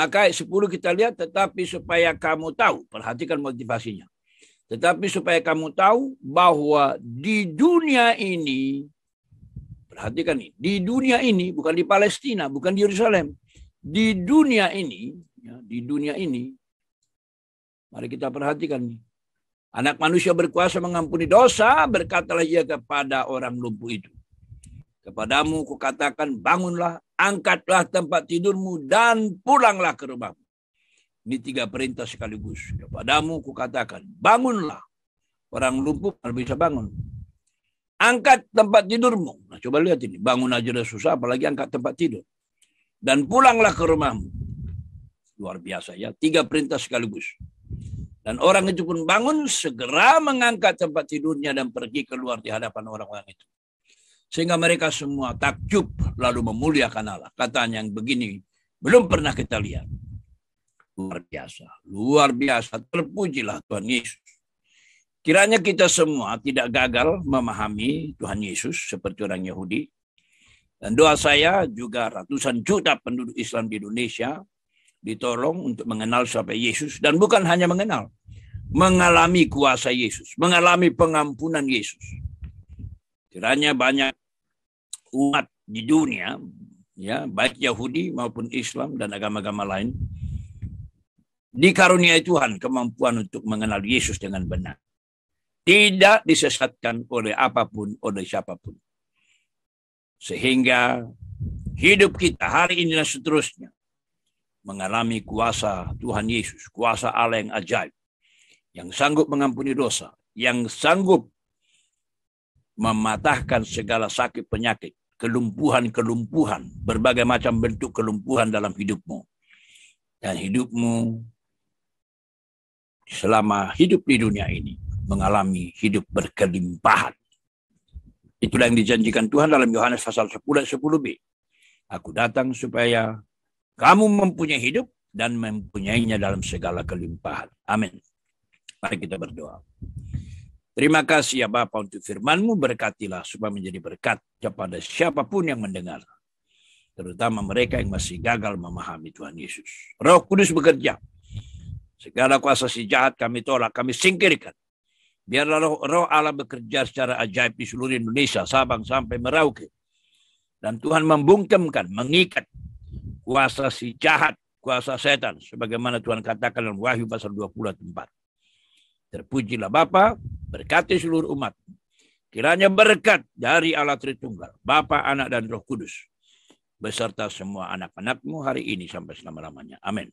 Maka ayat 10 kita lihat, tetapi supaya kamu tahu, perhatikan motivasinya. Tetapi supaya kamu tahu bahwa di dunia ini, perhatikan ini, di dunia ini, bukan di Palestina, bukan di Yerusalem, di dunia ini, ya, di dunia ini, mari kita perhatikan ini. Anak manusia berkuasa mengampuni dosa, berkatalah ia kepada orang lumpuh itu. Kepadamu kukatakan bangunlah, angkatlah tempat tidurmu dan pulanglah ke rumahmu. Ini tiga perintah sekaligus. Kepadamu kukatakan bangunlah. Orang lumpuh bisa bangun. Angkat tempat tidurmu. Nah, coba lihat ini. Bangun aja udah susah, apalagi angkat tempat tidur. Dan pulanglah ke rumahmu. Luar biasa ya. Tiga perintah sekaligus. Dan orang itu pun bangun segera mengangkat tempat tidurnya dan pergi keluar di hadapan orang-orang itu. Sehingga mereka semua takjub lalu memuliakan Allah. kata yang begini belum pernah kita lihat. Luar biasa, luar biasa. Terpujilah Tuhan Yesus. Kiranya kita semua tidak gagal memahami Tuhan Yesus seperti orang Yahudi. Dan doa saya juga ratusan juta penduduk Islam di Indonesia ditolong untuk mengenal siapa Yesus dan bukan hanya mengenal, mengalami kuasa Yesus, mengalami pengampunan Yesus. Kiranya banyak umat di dunia, ya baik Yahudi maupun Islam dan agama-agama lain, dikaruniai Tuhan kemampuan untuk mengenal Yesus dengan benar. Tidak disesatkan oleh apapun, oleh siapapun. Sehingga hidup kita hari ini dan seterusnya mengalami kuasa Tuhan Yesus, kuasa Allah yang ajaib, yang sanggup mengampuni dosa, yang sanggup mematahkan segala sakit penyakit, kelumpuhan-kelumpuhan, berbagai macam bentuk kelumpuhan dalam hidupmu. Dan hidupmu selama hidup di dunia ini mengalami hidup berkelimpahan. Itulah yang dijanjikan Tuhan dalam Yohanes pasal 10 ayat 10b. Aku datang supaya kamu mempunyai hidup dan mempunyainya dalam segala kelimpahan. Amin. Mari kita berdoa. Terima kasih ya Bapa untuk firmanmu, berkatilah supaya menjadi berkat kepada siapapun yang mendengar. Terutama mereka yang masih gagal memahami Tuhan Yesus. Roh Kudus bekerja. Segala kuasa si jahat kami tolak, kami singkirkan. Biarlah roh, roh Allah bekerja secara ajaib di seluruh Indonesia, Sabang sampai Merauke. Dan Tuhan membungkemkan, mengikat kuasa si jahat, kuasa setan. Sebagaimana Tuhan katakan dalam Wahyu pasal 24. Terpujilah Bapak, Berkati seluruh umat. Kiranya berkat dari Allah Tritunggal, Bapa, Anak, dan Roh Kudus. Beserta semua anak-anakmu hari ini sampai selama-lamanya. Amin.